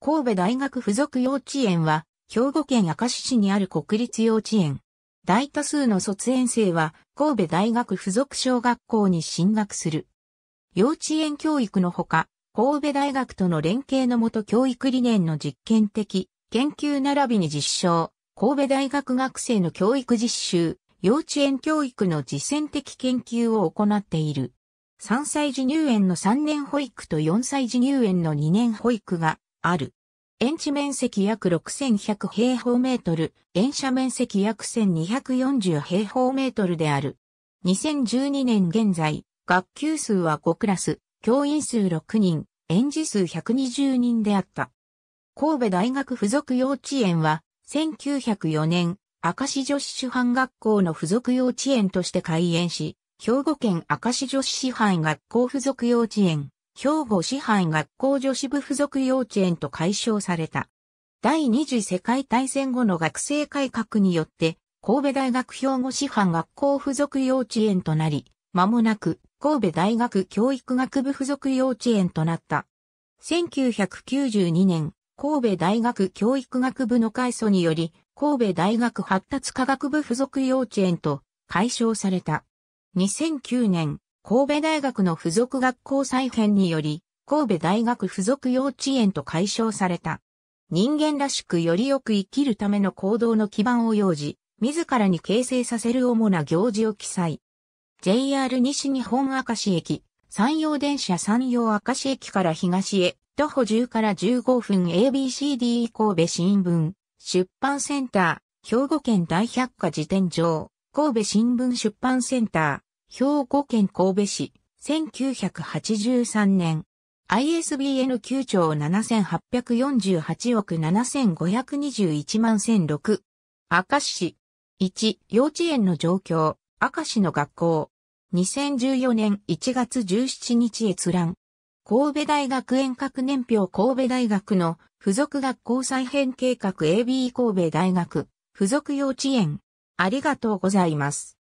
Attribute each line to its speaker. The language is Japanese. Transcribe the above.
Speaker 1: 神戸大学附属幼稚園は、兵庫県明石市にある国立幼稚園。大多数の卒園生は、神戸大学附属小学校に進学する。幼稚園教育のほか、神戸大学との連携のもと教育理念の実験的、研究並びに実証、神戸大学学生の教育実習、幼稚園教育の実践的研究を行っている。3歳児入園の3年保育と4歳児入園の2年保育がある。園地面積約6100平方メートル、園舎面積約1240平方メートルである。2012年現在、学級数は5クラス、教員数6人、園児数120人であった。神戸大学附属幼稚園は、1904年、明石女子師範学校の附属幼稚園として開園し、兵庫県明石女子師範学校附属幼稚園、兵庫市販学校女子部附属幼稚園と解消された。第二次世界大戦後の学生改革によって、神戸大学兵庫師範学校付属幼稚園となり、間もなく神戸大学教育学部付属幼稚園となった。1992年、神戸大学教育学部の改祖により、神戸大学発達科学部付属幼稚園と解消された。2009年、神戸大学の付属学校再編により、神戸大学付属幼稚園と解消された。人間らしくよりよく生きるための行動の基盤を用事、自らに形成させる主な行事を記載。JR 西日本明石駅、山陽電車山陽明石駅から東へ、徒歩10から15分 ABCD 神戸新聞、出版センター、兵庫県大百科事典上、神戸新聞出版センター、兵庫県神戸市、1983年。ISBN 9兆7848億7521万1006。明石市。1、幼稚園の状況。明石の学校。2014年1月17日閲覧。神戸大学遠隔年表神戸大学の付属学校再編計画 AB 神戸大学付属幼稚園。ありがとうございます。